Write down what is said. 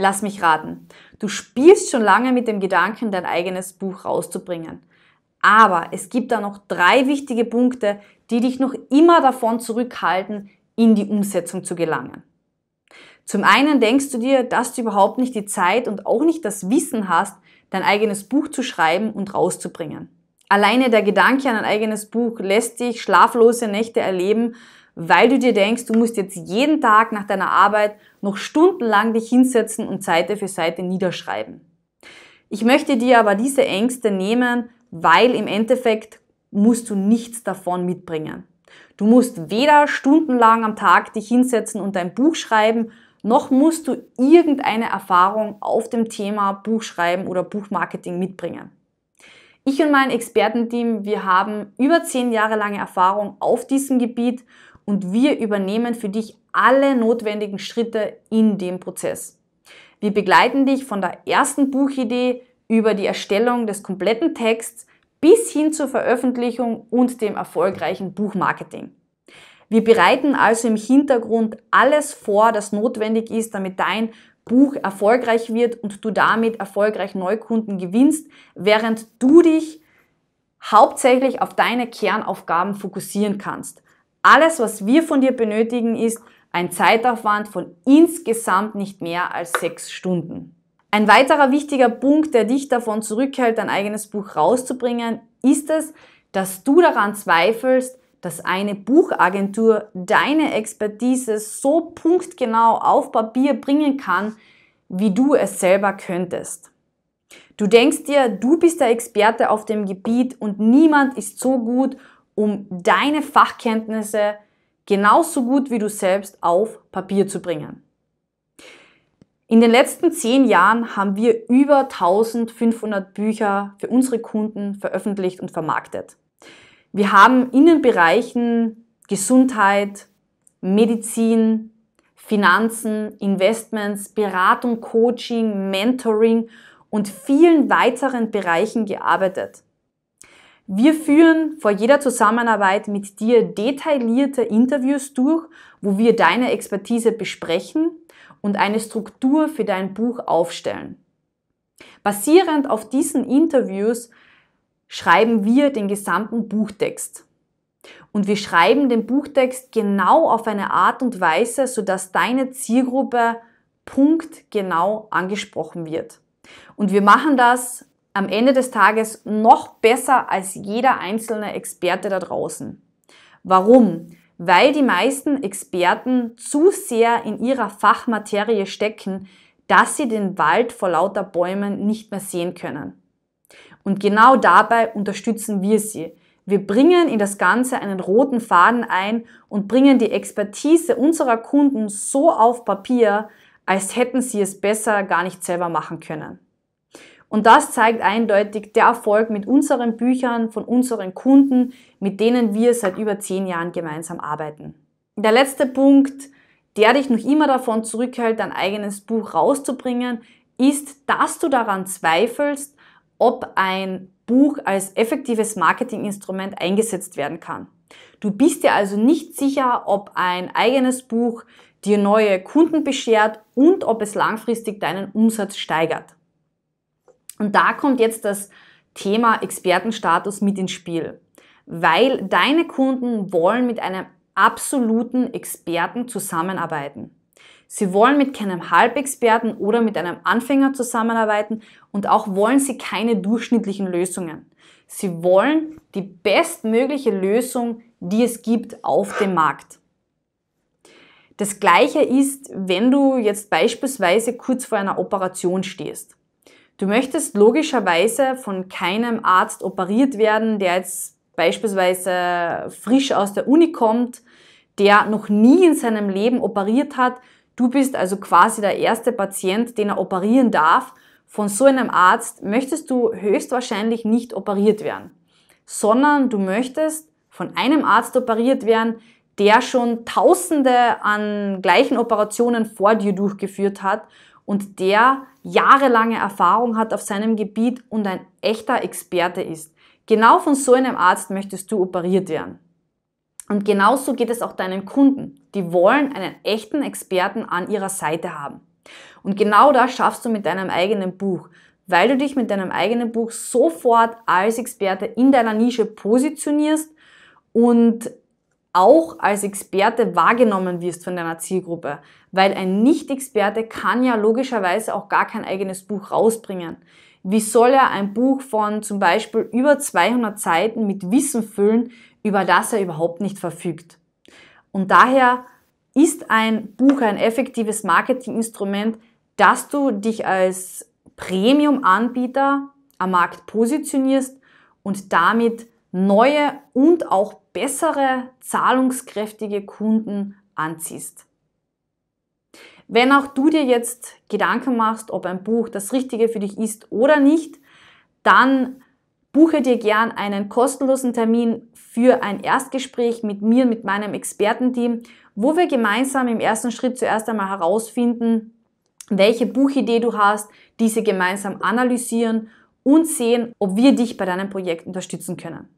Lass mich raten. Du spielst schon lange mit dem Gedanken, dein eigenes Buch rauszubringen. Aber es gibt da noch drei wichtige Punkte, die dich noch immer davon zurückhalten, in die Umsetzung zu gelangen. Zum einen denkst du dir, dass du überhaupt nicht die Zeit und auch nicht das Wissen hast, dein eigenes Buch zu schreiben und rauszubringen. Alleine der Gedanke an ein eigenes Buch lässt dich schlaflose Nächte erleben, weil du dir denkst, du musst jetzt jeden Tag nach deiner Arbeit noch stundenlang dich hinsetzen und Seite für Seite niederschreiben. Ich möchte dir aber diese Ängste nehmen, weil im Endeffekt musst du nichts davon mitbringen. Du musst weder stundenlang am Tag dich hinsetzen und dein Buch schreiben, noch musst du irgendeine Erfahrung auf dem Thema Buchschreiben oder Buchmarketing mitbringen. Ich und mein Expertenteam, wir haben über zehn Jahre lange Erfahrung auf diesem Gebiet und wir übernehmen für dich alle notwendigen Schritte in dem Prozess. Wir begleiten dich von der ersten Buchidee über die Erstellung des kompletten Texts bis hin zur Veröffentlichung und dem erfolgreichen Buchmarketing. Wir bereiten also im Hintergrund alles vor, das notwendig ist, damit dein Buch erfolgreich wird und du damit erfolgreich Neukunden gewinnst, während du dich hauptsächlich auf deine Kernaufgaben fokussieren kannst. Alles, was wir von dir benötigen, ist ein Zeitaufwand von insgesamt nicht mehr als sechs Stunden. Ein weiterer wichtiger Punkt, der dich davon zurückhält, dein eigenes Buch rauszubringen, ist es, dass du daran zweifelst, dass eine Buchagentur deine Expertise so punktgenau auf Papier bringen kann, wie du es selber könntest. Du denkst dir, du bist der Experte auf dem Gebiet und niemand ist so gut um deine Fachkenntnisse genauso gut wie du selbst auf Papier zu bringen. In den letzten zehn Jahren haben wir über 1500 Bücher für unsere Kunden veröffentlicht und vermarktet. Wir haben in den Bereichen Gesundheit, Medizin, Finanzen, Investments, Beratung, Coaching, Mentoring und vielen weiteren Bereichen gearbeitet. Wir führen vor jeder Zusammenarbeit mit dir detaillierte Interviews durch, wo wir deine Expertise besprechen und eine Struktur für dein Buch aufstellen. Basierend auf diesen Interviews schreiben wir den gesamten Buchtext. Und wir schreiben den Buchtext genau auf eine Art und Weise, sodass deine Zielgruppe punktgenau angesprochen wird. Und wir machen das am Ende des Tages noch besser als jeder einzelne Experte da draußen. Warum? Weil die meisten Experten zu sehr in ihrer Fachmaterie stecken, dass sie den Wald vor lauter Bäumen nicht mehr sehen können. Und genau dabei unterstützen wir sie. Wir bringen in das Ganze einen roten Faden ein und bringen die Expertise unserer Kunden so auf Papier, als hätten sie es besser gar nicht selber machen können. Und das zeigt eindeutig der Erfolg mit unseren Büchern, von unseren Kunden, mit denen wir seit über zehn Jahren gemeinsam arbeiten. Der letzte Punkt, der dich noch immer davon zurückhält, dein eigenes Buch rauszubringen, ist, dass du daran zweifelst, ob ein Buch als effektives Marketinginstrument eingesetzt werden kann. Du bist dir also nicht sicher, ob ein eigenes Buch dir neue Kunden beschert und ob es langfristig deinen Umsatz steigert. Und da kommt jetzt das Thema Expertenstatus mit ins Spiel, weil deine Kunden wollen mit einem absoluten Experten zusammenarbeiten. Sie wollen mit keinem Halbexperten oder mit einem Anfänger zusammenarbeiten und auch wollen sie keine durchschnittlichen Lösungen. Sie wollen die bestmögliche Lösung, die es gibt auf dem Markt. Das gleiche ist, wenn du jetzt beispielsweise kurz vor einer Operation stehst. Du möchtest logischerweise von keinem Arzt operiert werden, der jetzt beispielsweise frisch aus der Uni kommt, der noch nie in seinem Leben operiert hat. Du bist also quasi der erste Patient, den er operieren darf. Von so einem Arzt möchtest du höchstwahrscheinlich nicht operiert werden, sondern du möchtest von einem Arzt operiert werden, der schon Tausende an gleichen Operationen vor dir durchgeführt hat und der jahrelange Erfahrung hat auf seinem Gebiet und ein echter Experte ist. Genau von so einem Arzt möchtest du operiert werden. Und genauso geht es auch deinen Kunden. Die wollen einen echten Experten an ihrer Seite haben. Und genau das schaffst du mit deinem eigenen Buch, weil du dich mit deinem eigenen Buch sofort als Experte in deiner Nische positionierst und auch als Experte wahrgenommen wirst von deiner Zielgruppe. Weil ein Nicht-Experte kann ja logischerweise auch gar kein eigenes Buch rausbringen. Wie soll er ein Buch von zum Beispiel über 200 Seiten mit Wissen füllen, über das er überhaupt nicht verfügt? Und daher ist ein Buch ein effektives Marketinginstrument, dass du dich als Premium-Anbieter am Markt positionierst und damit neue und auch bessere zahlungskräftige Kunden anziehst. Wenn auch du dir jetzt Gedanken machst, ob ein Buch das Richtige für dich ist oder nicht, dann buche dir gern einen kostenlosen Termin für ein Erstgespräch mit mir, mit meinem Expertenteam, wo wir gemeinsam im ersten Schritt zuerst einmal herausfinden, welche Buchidee du hast, diese gemeinsam analysieren und sehen, ob wir dich bei deinem Projekt unterstützen können.